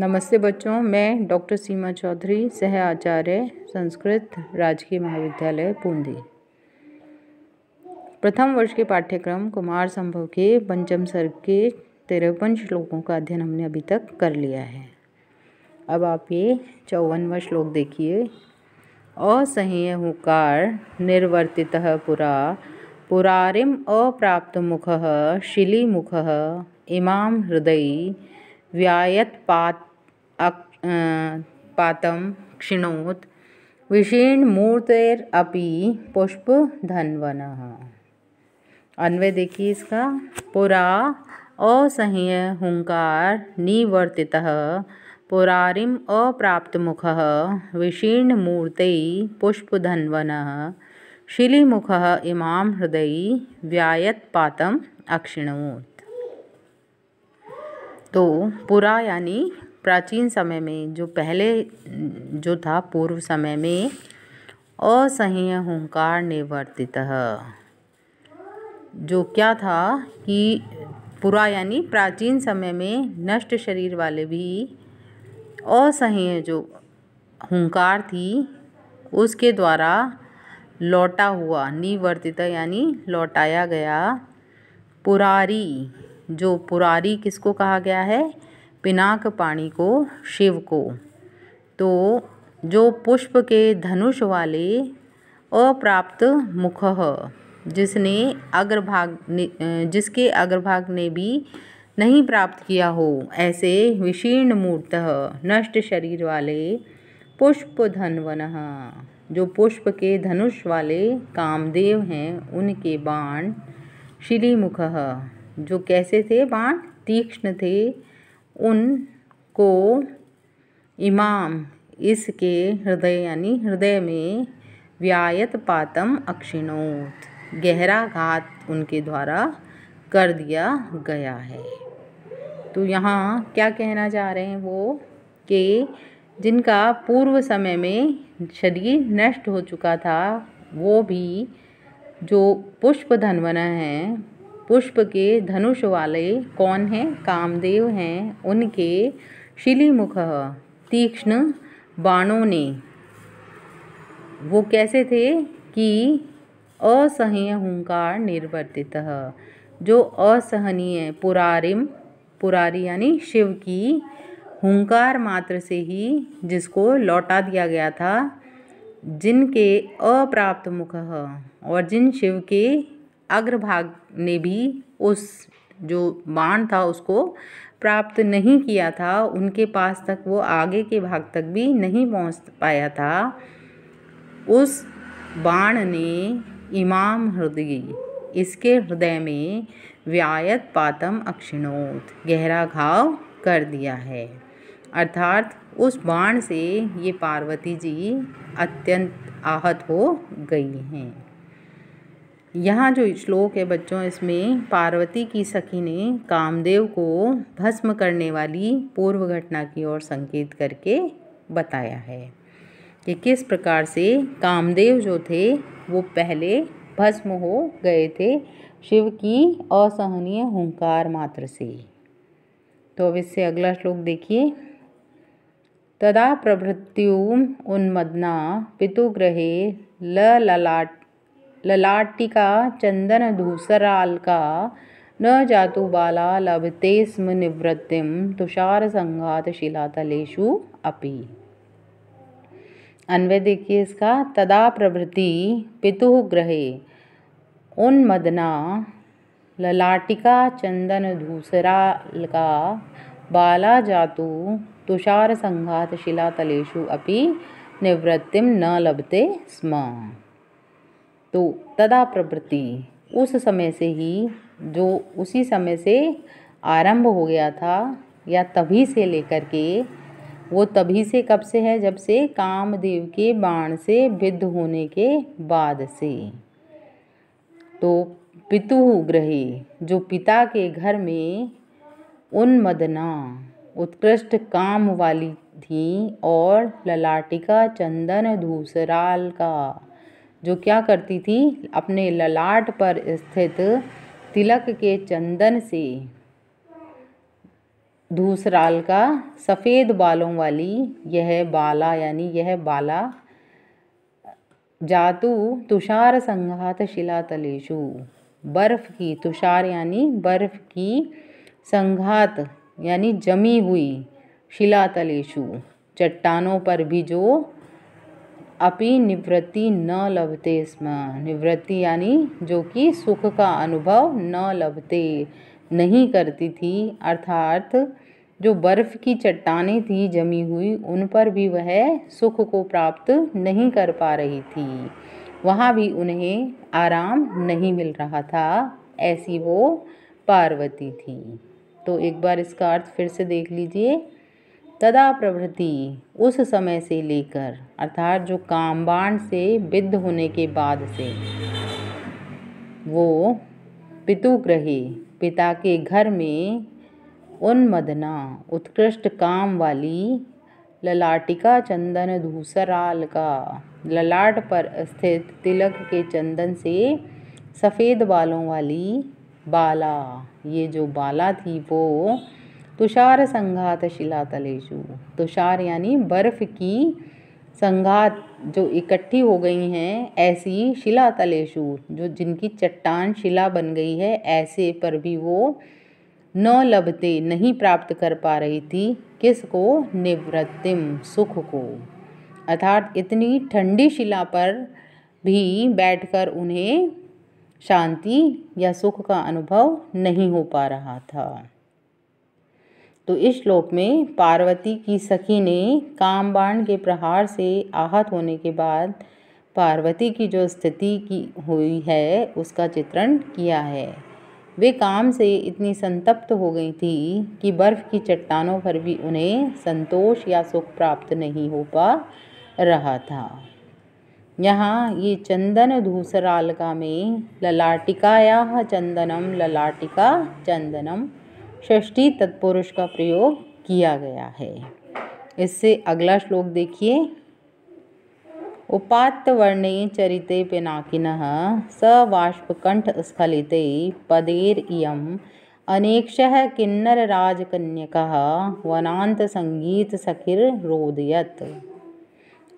नमस्ते बच्चों मैं डॉक्टर सीमा चौधरी सह आचार्य संस्कृत राजकीय महाविद्यालय बूंदी प्रथम वर्ष के पाठ्यक्रम कुमार संभव के पंचम सर्ग के तिरपन श्लोकों का अध्ययन हमने अभी तक कर लिया है अब आप ये चौवनवा श्लोक देखिए असह्य हुकार निर्वर्तित पुरा पुरारिम अप्राप्त मुख शिली मुख इमाम हृदय व्यायत पात पातं क्षिणोत् पुष्प धनवन अन्वय देखिए इसका पुरा असह्य हुंकार निवर्ति पुरारिम विषीर्ण मूर्त पुष्पधन्वन शिलीमुख इमाम हृदय पातम अक्षिणोत् तो पुरा यानी प्राचीन समय में जो पहले जो था पूर्व समय में असह्य हूंकार निवर्तित जो क्या था कि पुरा यानी प्राचीन समय में नष्ट शरीर वाले भी असह्य जो हूंकार थी उसके द्वारा लौटा हुआ निवर्तित यानी लौटाया गया पुरारी जो पुरारी किसको कहा गया है पिनाक पाणी को शिव को तो जो पुष्प के धनुष वाले अप्राप्त मुख जिसने अग्रभाग ने जिसके अग्रभाग ने भी नहीं प्राप्त किया हो ऐसे विशीर्ण मूर्त नष्ट शरीर वाले पुष्प धनवन जो पुष्प के धनुष वाले कामदेव हैं उनके बाण श्रीमुख जो कैसे थे बाण तीक्ष्ण थे उनको इमाम इसके हृदय यानी हृदय में व्यायत पातम अक्षिणोत गहरा घात उनके द्वारा कर दिया गया है तो यहाँ क्या कहना चाह रहे हैं वो कि जिनका पूर्व समय में शरीर नष्ट हो चुका था वो भी जो पुष्प धनवना है पुष्प के धनुष वाले कौन हैं कामदेव हैं उनके शिलीमुख तीक्ष्ण बाणों ने वो कैसे थे कि असह्य हूंकार निर्वर्तित जो असहनीय पुरारिम पुरारी यानी शिव की हूंकार मात्र से ही जिसको लौटा दिया गया था जिनके अप्राप्त मुख और जिन शिव के अग्रभाग ने भी उस जो बाण था उसको प्राप्त नहीं किया था उनके पास तक वो आगे के भाग तक भी नहीं पहुंच पाया था उस बाण ने इमाम हृदय इसके हृदय में व्यायत पातम अक्षिणोत गहरा घाव कर दिया है अर्थात उस बाण से ये पार्वती जी अत्यंत आहत हो गई हैं यहाँ जो श्लोक है बच्चों इसमें पार्वती की सखी ने कामदेव को भस्म करने वाली पूर्व घटना की ओर संकेत करके बताया है कि किस प्रकार से कामदेव जो थे वो पहले भस्म हो गए थे शिव की असहनीय हुंकार मात्र से तो अब इससे अगला श्लोक देखिए तदा प्रभृत्युम उन्मदना पितुग्रहे ललाट ललाटिका चंदन धूसराल का न जातु बाला लभते स्म तुषार निवृत्तिं तुषारसङ्घातशिलातलेषु अपि अन्वय देखिए इसका तदा प्रभृति पितु ग्रहे उन्मदना ललाटिका चंदन धूसराल का बाला जातु तुषार संघात तुषारसङ्घातशिलातलेषु अपि निवृत्तिं न लभते स्म तो तदा प्रवृत्ति उस समय से ही जो उसी समय से आरंभ हो गया था या तभी से लेकर के वो तभी से कब से है जब से कामदेव के बाण से विद्ध होने के बाद से तो पितु ग्रहे जो पिता के घर में उन्मदना उत्कृष्ट काम वाली थी और ललाटिका चंदन धूसराल का जो क्या करती थी अपने ललाट पर स्थित तिलक के चंदन से धूसराल का सफ़ेद बालों वाली यह बाला यानी यह बाला जातु तुषार संघात शिला तलेशु बर्फ़ की तुषार यानी बर्फ़ की संघात यानी जमी हुई शिला तलेशु चट्टानों पर भी जो अपि निवृत्ति न लभते इसमें निवृत्ति यानी जो कि सुख का अनुभव न लभते नहीं करती थी अर्थात जो बर्फ़ की चट्टानें थी जमी हुई उन पर भी वह सुख को प्राप्त नहीं कर पा रही थी वहाँ भी उन्हें आराम नहीं मिल रहा था ऐसी वो पार्वती थी तो एक बार इसका अर्थ फिर से देख लीजिए तदा प्रवृत्ति उस समय से लेकर अर्थात जो कामबाण से विद्ध होने के बाद से वो पितुग्रही पिता के घर में उन्मदना उत्कृष्ट काम वाली ललाटिका चंदन धूसराल का ललाट पर स्थित तिलक के चंदन से सफ़ेद बालों वाली बाला ये जो बाला थी वो तुषार संघात शिलातलेशु तुषार यानी बर्फ़ की संघात जो इकट्ठी हो गई हैं ऐसी शिला तलेशु जो जिनकी चट्टान शिला बन गई है ऐसे पर भी वो न लभते नहीं प्राप्त कर पा रही थी किसको निवृत्तिम सुख को अर्थात इतनी ठंडी शिला पर भी बैठकर उन्हें शांति या सुख का अनुभव नहीं हो पा रहा था तो इस श्लोक में पार्वती की सखी ने कामबाण के प्रहार से आहत होने के बाद पार्वती की जो स्थिति की हुई है उसका चित्रण किया है वे काम से इतनी संतप्त हो गई थी कि बर्फ़ की चट्टानों पर भी उन्हें संतोष या सुख प्राप्त नहीं हो पा रहा था यहाँ ये चंदन धूसरालका में ललाटिकाया चंदनम ललाटिका चंदनम षष्ठी तत्पुरुष का प्रयोग किया गया है इससे अगला श्लोक देखिए वर्णे चरिते पिनाकिन स बाष्पकंठ स्खलित पदेर इम अनेकश किन्नर राजकन्यक वनांत संगीत सखिर रोदयत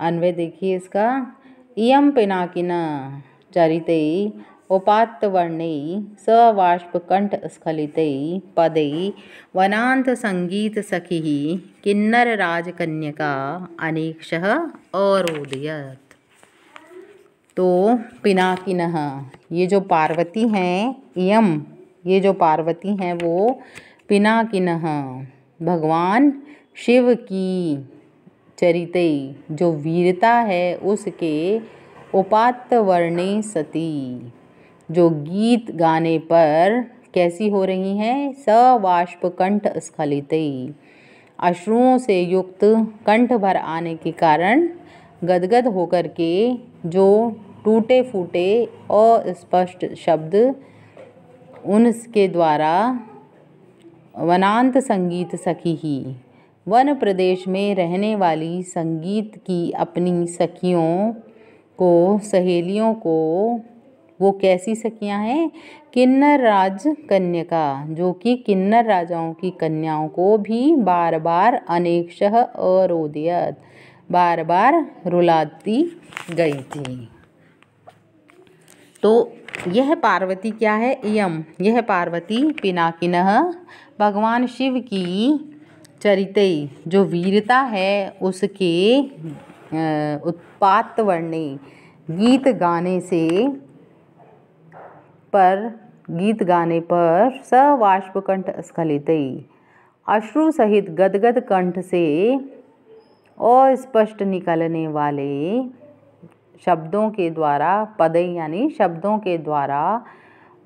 अन्वय देखिए इसका इम पिनाकिन चरित उपात्तवर्णै संगीत सखी किन्नर राजकन्यका अनेक्ष अरोदयत तो पिनाकिन ये जो पार्वती हैं यम ये जो पार्वती हैं वो पिनाकिन भगवान शिव की चरित जो वीरता है उसके उपात्तवर्णे सती जो गीत गाने पर कैसी हो रही हैं सवाष्प कंठ स्खलित अश्रुओं से युक्त कंठ भर आने के कारण गदगद होकर के जो टूटे फूटे अस्पष्ट शब्द उनके द्वारा वनांत संगीत सखी ही वन प्रदेश में रहने वाली संगीत की अपनी सखियों को सहेलियों को वो कैसी सखियाँ हैं किन्नर राज का जो कि किन्नर राजाओं की कन्याओं को भी बार बार अनेक शह अरोदियत बार बार रुलाती गई थी तो यह पार्वती क्या है यम यह पार्वती पिनाकिन भगवान शिव की चरित जो वीरता है उसके उत्पात वर्णे गीत गाने से पर गीत गाने पर स वाष्पकंठ स्खलित अश्रु सहित गदगद कंठ से अस्पष्ट निकलने वाले शब्दों के द्वारा पदय यानी शब्दों के द्वारा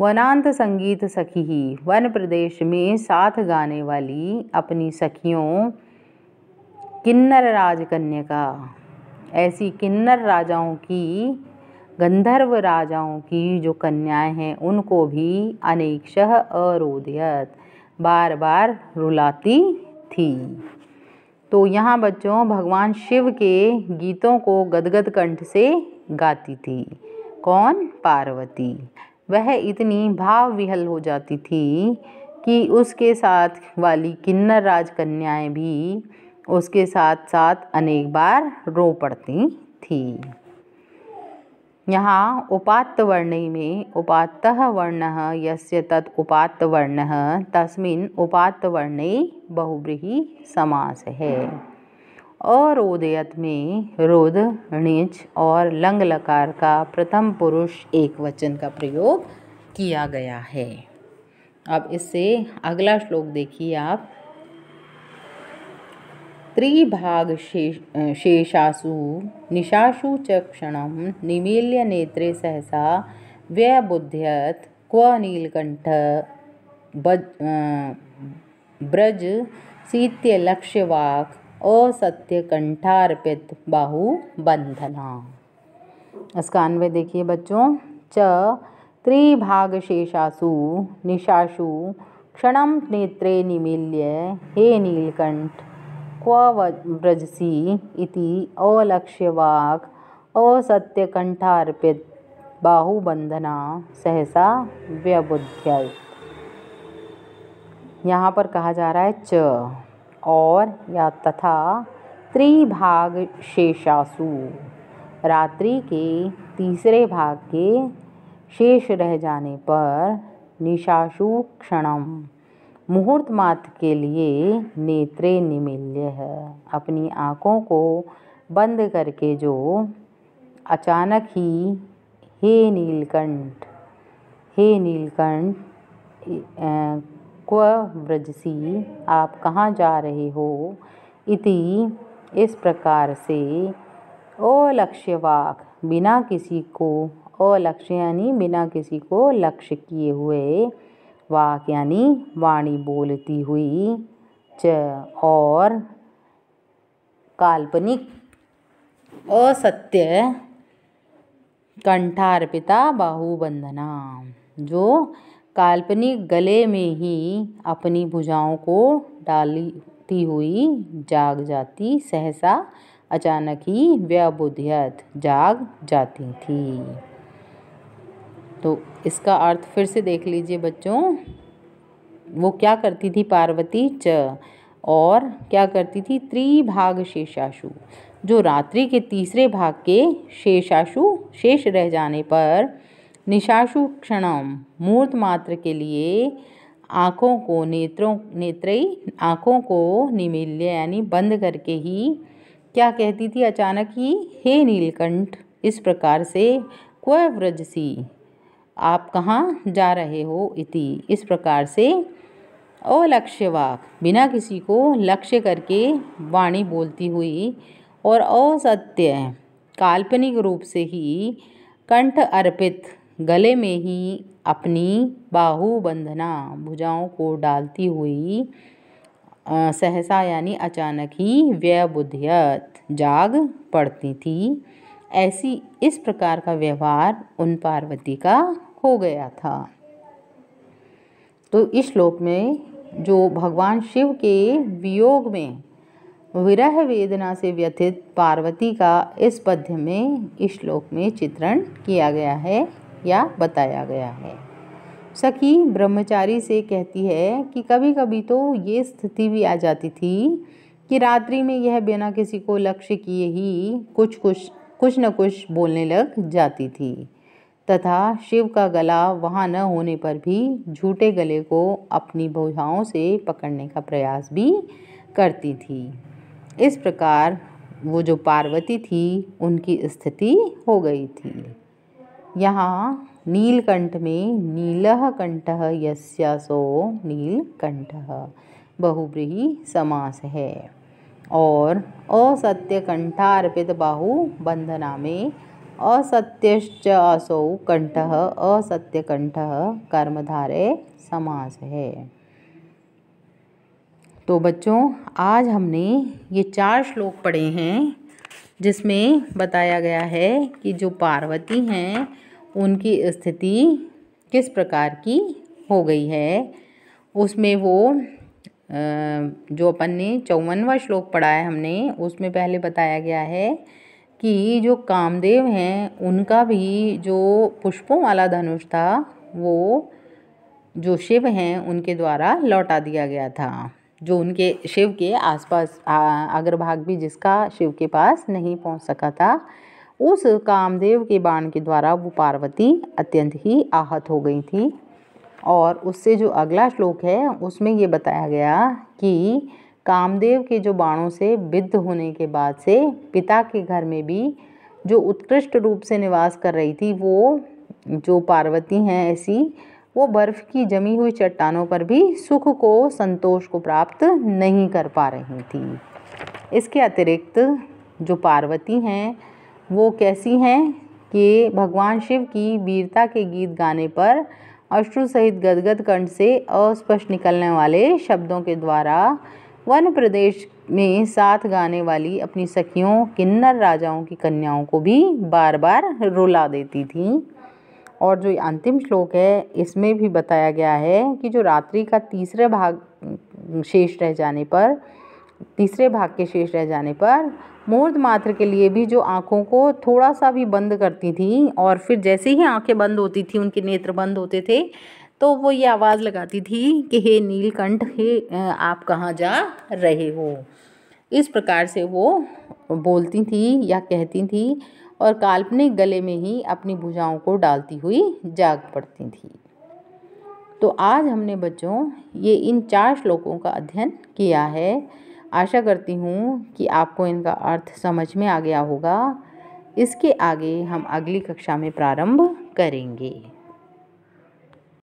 वनांत संगीत सखी ही वन प्रदेश में साथ गाने वाली अपनी सखियों किन्नर राजकन्या का ऐसी किन्नर राजाओं की गंधर्व राजाओं की जो कन्याएं हैं उनको भी अनेकशह अरोधयत बार बार रुलाती थी तो यहाँ बच्चों भगवान शिव के गीतों को गदगद कंठ से गाती थी कौन पार्वती वह इतनी भाव विहल हो जाती थी कि उसके साथ वाली किन्नर राजकन्याएं भी उसके साथ साथ अनेक बार रो पड़ती थी यहाँ वर्ण में उपात्तः वर्ण यस्य तत् उपात्तवर्णः तस्मिन् वर्ण बहुब्रीही समास है अरोदयत में रोद णिच और लंग लकार का प्रथम पुरुष एक वचन का प्रयोग किया गया है अब इससे अगला श्लोक देखिए आप त्रिभाग शेषासु निशासु च क्षण निमील्य नेत्रे सहसा व्यबुध्यत क्व नीलकंठ बज ब्रज सीत्यलक्ष्यवाक् असत्यकंठार्पित बाहु बंधना इसका अन्वय देखिए बच्चों च त्रिभाग शेषासु निशासु क्षण नेत्रे निमील्य हे नीलकंठ क्व व्रजसी इति अलक्ष्यवाक असत्यकण्ठार्पित बाहुबंधना सहसा व्यबुद्ध यहाँ पर कहा जा रहा है च और या तथा त्रिभाग शेषासु रात्रि के तीसरे भाग के शेष रह जाने पर निशाशु क्षणम मुहूर्त मात्र के लिए नेत्रे निमिल्य है अपनी आँखों को बंद करके जो अचानक ही हे नीलकंठ हे नीलकंठ क्व्रजसी आप कहाँ जा रहे हो इति इस प्रकार से अलक्ष्यवाक बिना किसी को अलक्ष्य यानी बिना किसी को लक्ष्य किए हुए वाक यानी वाणी बोलती हुई च और काल्पनिक असत्य कंठार्पिता बाहुबंधना जो काल्पनिक गले में ही अपनी भुजाओं को डालती हुई जाग जाती सहसा अचानक ही व्यबुध्यत जाग जाती थी तो इसका अर्थ फिर से देख लीजिए बच्चों वो क्या करती थी पार्वती च और क्या करती थी त्रिभाग शेषाशु जो रात्रि के तीसरे भाग के शेषाशु शेष रह जाने पर निशाशु क्षणम मूर्त मात्र के लिए आँखों को नेत्रों नेत्री आँखों को निमिल्य यानी बंद करके ही क्या कहती थी अचानक ही हे नीलकंठ इस प्रकार से क्व सी आप कहाँ जा रहे हो इति इस प्रकार से अलक्ष्यवाक बिना किसी को लक्ष्य करके वाणी बोलती हुई और असत्य काल्पनिक रूप से ही कंठ अर्पित गले में ही अपनी बाहु बंधना भुजाओं को डालती हुई सहसा यानी अचानक ही व्यबुद्धियत जाग पड़ती थी ऐसी इस प्रकार का व्यवहार उन पार्वती का हो गया था तो इस श्लोक में जो भगवान शिव के वियोग में विरह वेदना से व्यथित पार्वती का इस पद्य में इस श्लोक में चित्रण किया गया है या बताया गया है सखी ब्रह्मचारी से कहती है कि कभी कभी तो ये स्थिति भी आ जाती थी कि रात्रि में यह बिना किसी को लक्ष्य किए ही कुछ कुछ कुछ न कुछ बोलने लग जाती थी तथा शिव का गला वहाँ न होने पर भी झूठे गले को अपनी भुजाओं से पकड़ने का प्रयास भी करती थी इस प्रकार वो जो पार्वती थी उनकी स्थिति हो गई थी यहाँ नीलकंठ में नीलह कंठ यो नीलकंठ बहुब्रीही समास है और असत्य कंठार्पित बाहु बंधना में असत्य असौ कंठ असत्य कंठ कर्मधारे समास है तो बच्चों आज हमने ये चार श्लोक पढ़े हैं जिसमें बताया गया है कि जो पार्वती हैं उनकी स्थिति किस प्रकार की हो गई है उसमें वो जो अपन ने चौवनवा श्लोक पढ़ा है हमने उसमें पहले बताया गया है कि जो कामदेव हैं उनका भी जो पुष्पों वाला धनुष था वो जो शिव हैं उनके द्वारा लौटा दिया गया था जो उनके शिव के आसपास अग्रभाग भी जिसका शिव के पास नहीं पहुंच सका था उस कामदेव के बाण के द्वारा वो पार्वती अत्यंत ही आहत हो गई थी और उससे जो अगला श्लोक है उसमें ये बताया गया कि कामदेव के जो बाणों से विद्ध होने के बाद से पिता के घर में भी जो उत्कृष्ट रूप से निवास कर रही थी वो जो पार्वती हैं ऐसी वो बर्फ़ की जमी हुई चट्टानों पर भी सुख को संतोष को प्राप्त नहीं कर पा रही थी इसके अतिरिक्त जो पार्वती हैं वो कैसी हैं कि भगवान शिव की वीरता के गीत गाने पर अश्रु सहित गदगद कंठ से अस्पष्ट निकलने वाले शब्दों के द्वारा वन प्रदेश में साथ गाने वाली अपनी सखियों किन्नर राजाओं की कन्याओं को भी बार बार रुला देती थी और जो अंतिम श्लोक है इसमें भी बताया गया है कि जो रात्रि का तीसरे भाग शेष रह जाने पर तीसरे भाग के शेष रह जाने पर मूर्त मात्र के लिए भी जो आँखों को थोड़ा सा भी बंद करती थी और फिर जैसे ही आंखें बंद होती थी उनके नेत्र बंद होते थे तो वो ये आवाज़ लगाती थी कि हे नीलकंठ हे आप कहाँ जा रहे हो इस प्रकार से वो बोलती थी या कहती थी और काल्पनिक गले में ही अपनी भुजाओं को डालती हुई जाग पड़ती थी तो आज हमने बच्चों ये इन चार श्लोकों का अध्ययन किया है आशा करती हूँ कि आपको इनका अर्थ समझ में आ गया होगा इसके आगे हम अगली कक्षा में प्रारंभ करेंगे